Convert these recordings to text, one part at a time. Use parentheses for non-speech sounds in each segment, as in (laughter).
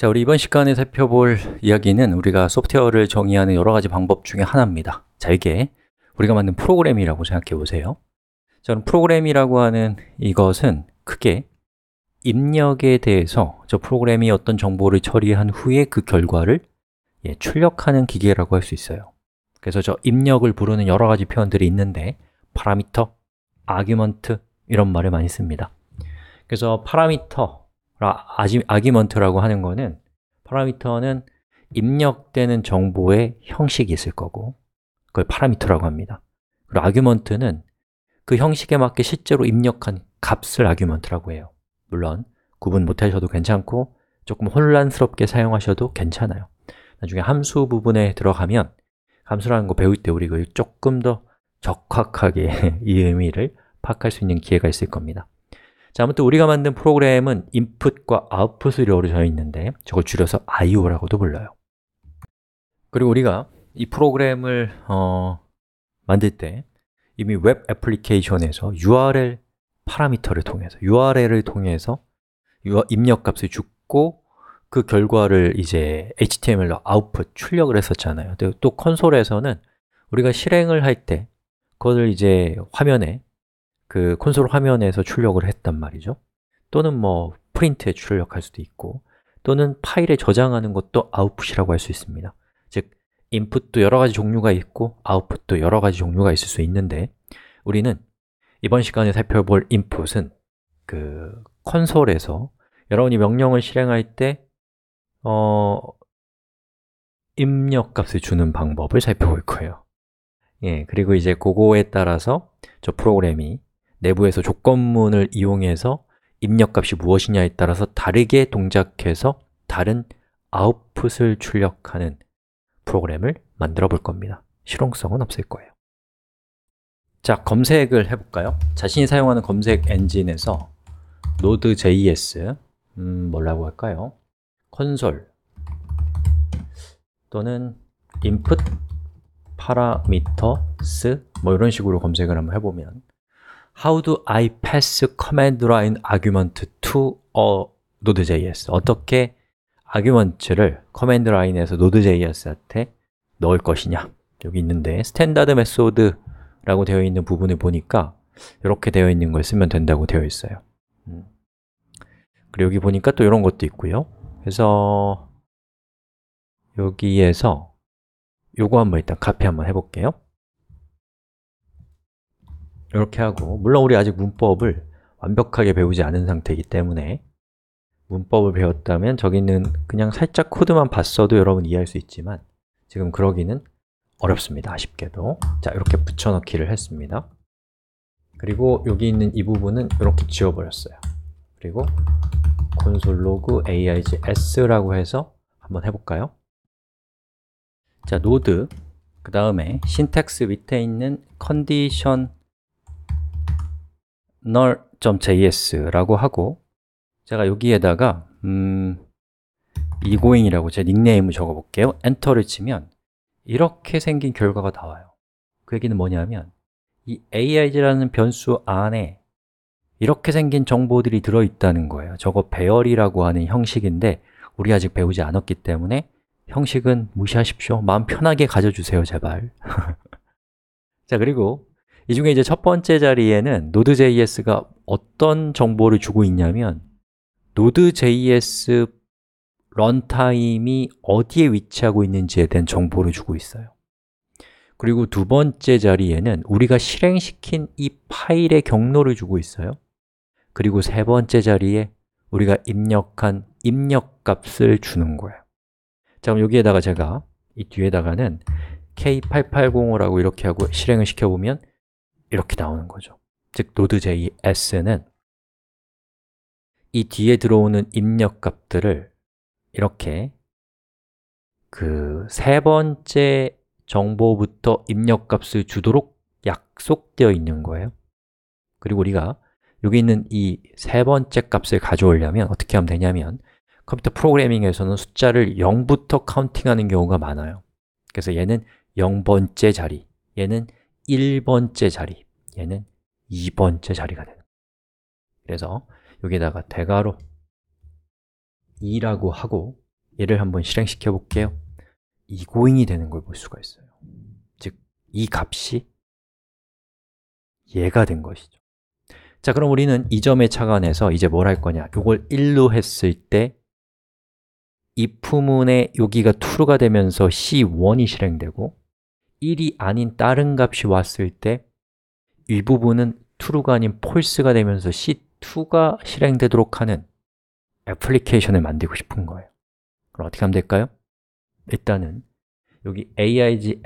자, 우리 이번 시간에 살펴볼 이야기는 우리가 소프트웨어를 정의하는 여러 가지 방법 중에 하나입니다. 자, 이게 우리가 만든 프로그램이라고 생각해 보세요. 저는 프로그램이라고 하는 이것은 크게 입력에 대해서 저 프로그램이 어떤 정보를 처리한 후에 그 결과를 예, 출력하는 기계라고 할 수 있어요. 그래서 저 입력을 부르는 여러 가지 표현들이 있는데 파라미터, 아규먼트 이런 말을 많이 씁니다. 그래서 파라미터 아기먼트라고 하는 거는 파라미터는 입력되는 정보의 형식이 있을 거고 그걸 파라미터라고 합니다 그리고 아규먼트는 그 형식에 맞게 실제로 입력한 값을 아규먼트라고 해요 물론 구분 못하셔도 괜찮고 조금 혼란스럽게 사용하셔도 괜찮아요 나중에 함수 부분에 들어가면 함수라는 거 배울 때 우리가 조금 더 적확하게 (laughs) 이 의미를 파악할 수 있는 기회가 있을 겁니다 자, 아무튼 우리가 만든 프로그램은 input과 output을 이루어져 있는데 저걸 줄여서 IO라고도 불러요. 그리고 우리가 이 프로그램을 어, 만들 때 이미 웹 애플리케이션에서 URL 파라미터를 통해서 URL을 통해서 입력 값을 줍고 그 결과를 이제 HTML로 아웃풋 출력을 했었잖아요. 또 콘솔에서는 우리가 실행을 할 때그걸 이제 화면에 그 콘솔 화면에서 출력을 했단 말이죠. 또는 뭐 프린트에 출력할 수도 있고 또는 파일에 저장하는 것도 아웃풋이라고 할 수 있습니다. 즉, 인풋도 여러 가지 종류가 있고 아웃풋도 여러 가지 종류가 있을 수 있는데 우리는 이번 시간에 살펴볼 인풋은 그 콘솔에서 여러분이 명령을 실행할 때 어, 입력 값을 주는 방법을 살펴볼 거예요. 예, 그리고 이제 그거에 따라서 저 프로그램이 내부에서 조건문을 이용해서 입력값이 무엇이냐에 따라서 다르게 동작해서 다른 아웃풋을 출력하는 프로그램을 만들어 볼 겁니다 실용성은 없을 거예요 자, 검색을 해볼까요? 자신이 사용하는 검색 엔진에서 Node.js 음, 뭐라고 할까요? 컨솔 또는 input parameters 뭐 이런 식으로 검색을 한번 해보면 How do I pass command line argument to Node.js? 어떻게 아규먼트를 커맨드 라인에서 Node.js한테 넣을 것이냐 여기 있는데 스탠다드 메소드라고 되어 있는 부분을 보니까 이렇게 되어 있는 걸 쓰면 된다고 되어 있어요 음. 그리고 여기 보니까 또 이런 것도 있고요 그래서 여기에서 요거 한번 일단 카피 한번 해볼게요 이렇게 하고 물론 우리 아직 문법을 완벽하게 배우지 않은 상태이기 때문에 문법을 배웠다면 저기는 그냥 살짝 코드만 봤어도 여러분 이해할 수 있지만 지금 그러기는 어렵습니다, 아쉽게도 자, 이렇게 붙여넣기를 했습니다 그리고 여기 있는 이 부분은 이렇게 지워버렸어요 그리고 console.log aig.s라고 해서 한번 해볼까요? 자, 노드 그 다음에 syntax 밑에 있는 condition null.js라고 하고 제가 여기에다가 음, 이고잉이라고 제 닉네임을 적어볼게요 엔터를 치면 이렇게 생긴 결과가 나와요 그 얘기는 뭐냐면 이 aig라는 변수 안에 이렇게 생긴 정보들이 들어있다는 거예요 저거 배열이라고 하는 형식인데 우리 아직 배우지 않았기 때문에 형식은 무시하십시오 마음 편하게 가져주세요, 제발 (laughs) 자, 그리고 이 중에 이제 첫 번째 자리에는 Node.js가 어떤 정보를 주고 있냐면 Node.js 런타임이 어디에 위치하고 있는지에 대한 정보를 주고 있어요 그리고 두 번째 자리에는 우리가 실행시킨 이 파일의 경로를 주고 있어요 그리고 세 번째 자리에 우리가 입력한 입력값을 주는 거예요 자, 그럼 여기에다가 제가 이 뒤에다가는 k 8 8 0 5라고 이렇게 하고 실행을 시켜보면 이렇게 나오는 거죠. 즉 Node.js는 이 뒤에 들어오는 입력 값들을 이렇게 그 세 번째 정보부터 입력 값을 주도록 약속되어 있는 거예요. 그리고 우리가 여기 있는 이 세 번째 값을 가져오려면 어떻게 하면 되냐면 컴퓨터 프로그래밍에서는 숫자를 0부터 카운팅하는 경우가 많아요. 그래서 얘는 0번째 자리, 얘는 1번째 자리, 얘는 2번째 자리가 되는 거예요. 그래서 여기다가 대괄호 2라고 하고 얘를 한번 실행시켜 볼게요. 이고잉이 되는 걸 볼 수가 있어요. 즉, 이 값이 얘가 된 것이죠. 자, 그럼 우리는 이 점에 착안해서 이제 뭘 할 거냐? 이걸 1로 했을 때이부문에 여기가 true가 되면서 C1이 실행되고 1이 아닌 다른 값이 왔을 때 이 부분은 true가 아닌 false가 되면서 C2가 실행되도록 하는 애플리케이션을 만들고 싶은 거예요 그럼 어떻게 하면 될까요? 일단은 여기 aigs2에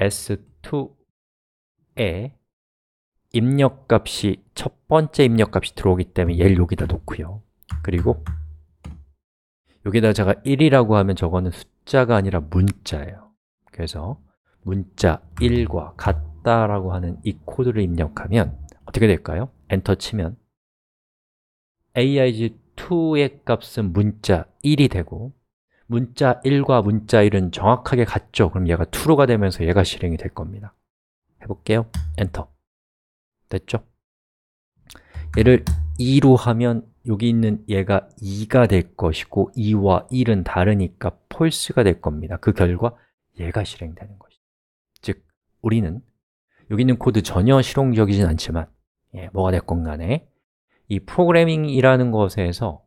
입력값이 첫 번째 입력값이 들어오기 때문에 얘를 여기다 놓고요 그리고 여기다 제가 1이라고 하면 저거는 숫자가 아니라 문자예요 그래서 문자 1과 같다라고 하는 이 코드를 입력하면 어떻게 될까요? 엔터 치면 aig2의 값은 문자 1이 되고 문자 1과 문자 1은 정확하게 같죠? 그럼 얘가 true가 되면서 얘가 실행이 될 겁니다 해볼게요 엔터 됐죠? 얘를 2로 하면 여기 있는 얘가 2가 될 것이고 2와 1은 다르니까 false가 될 겁니다 그 결과 얘가 실행되는 것이죠 즉, 우리는 여기 있는 코드 전혀 실용적이진 않지만 예, 뭐가 됐건 간에 이 프로그래밍이라는 것에서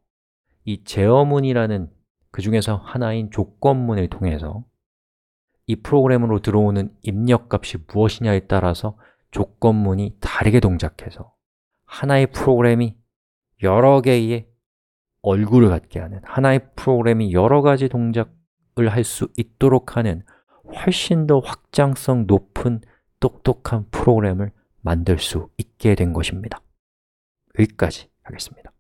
이 제어문이라는 그 중에서 하나인 조건문을 통해서 이 프로그램으로 들어오는 입력값이 무엇이냐에 따라서 조건문이 다르게 동작해서 하나의 프로그램이 여러 개의 얼굴을 갖게 하는 하나의 프로그램이 여러 가지 동작을 할 수 있도록 하는 훨씬 더 확장성 높은 똑똑한 프로그램을 만들 수 있게 된 것입니다. 여기까지 하겠습니다.